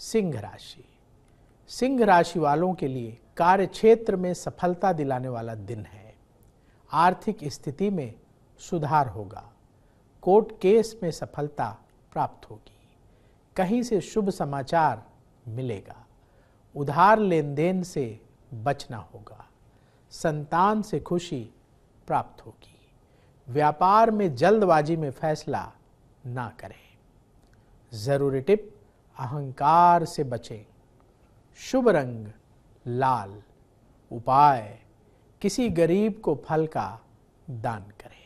सिंह राशि सिंह राशि वालों के लिए कार्य क्षेत्र में सफलता दिलाने वाला दिन है आर्थिक स्थिति में सुधार होगा कोर्ट केस में सफलता प्राप्त होगी कहीं से शुभ समाचार मिलेगा उधार लेन देन से बचना होगा संतान से खुशी प्राप्त होगी व्यापार में जल्दबाजी में फैसला ना करें ज़रूरी टिप अहंकार से बचें शुभ रंग लाल उपाय किसी गरीब को फल का दान करें